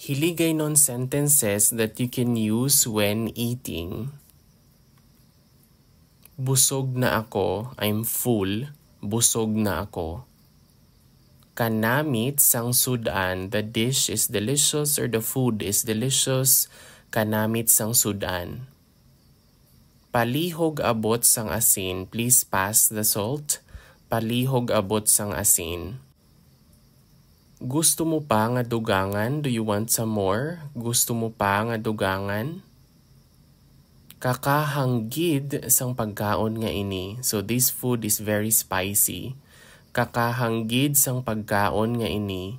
Hiligay non sentences that you can use when eating. Busog na ako. I'm full. Busog na ako. Kanamit sang sudan. The dish is delicious or the food is delicious. Kanamit sang sudan. Palihog abot sang asin. Please pass the salt. Palihog abot sang asin. Gusto mo pa nga dugangan? Do you want some more? Gusto mo pa nga dugangan? Kakahanggid sang pagkaon nga ini. So this food is very spicy. Kakahanggid sang pagkaon nga ini.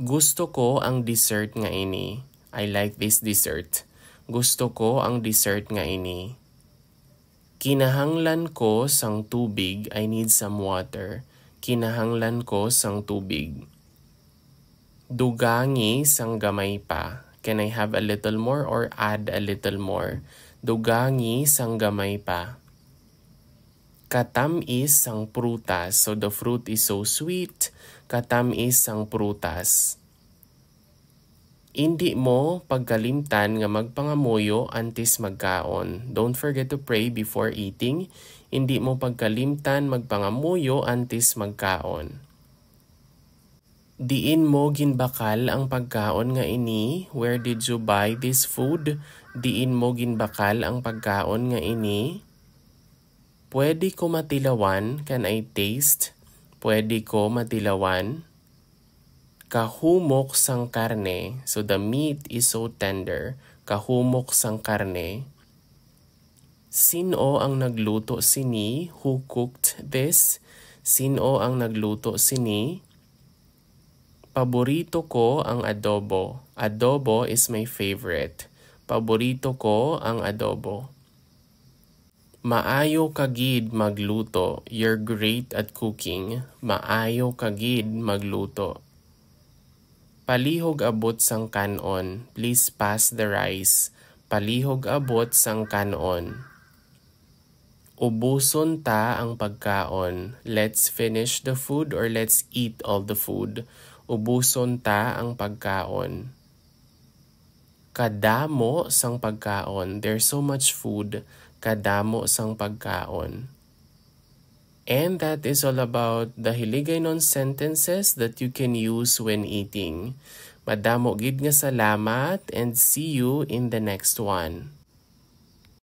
Gusto ko ang dessert nga ini. I like this dessert. Gusto ko ang dessert nga ini. Kinahanglan ko sang tubig. I need some water kinahanglan ko sang tubig. Dugangi sang gamay pa. Can I have a little more or add a little more? Dugangi sang gamay pa. Katam is sang prutas. So the fruit is so sweet. Katam is sang prutas. Hindi mo pagkalimtan nga magpangamuyo antes magkaon. Don't forget to pray before eating. Hindi mo pagkalimtan magpangamuyo antes magkaon. Diin mo ginbakal ang pagkaon nga ini. Where did you buy this food? Diin mo ginbakal ang pagkaon nga ini. Pwede ko matilawan. Can I taste? Pwede ko matilawan kahumok sang karne, so the meat is so tender, kahumok sang karne. Sino ang nagluto sini who cooked this? Sino ang nagluto sini? Paborito ko ang adobo. Adobo is my favorite. Paborito ko ang adobo. Maayo kagid magluto. You're great at cooking. Maayo kagid magluto. Palihog abot sang kanon, please pass the rice. Palihog abot sang kanon. Ubuson ta ang pagkaon. Let's finish the food or let's eat all the food. Ubuson ta ang pagkaon. Kadamo sang pagkaon. There's so much food. Kadamo sang pagkaon. And that is all about the hiligaynon sentences that you can use when eating. Madamo gid nga salamat and see you in the next one.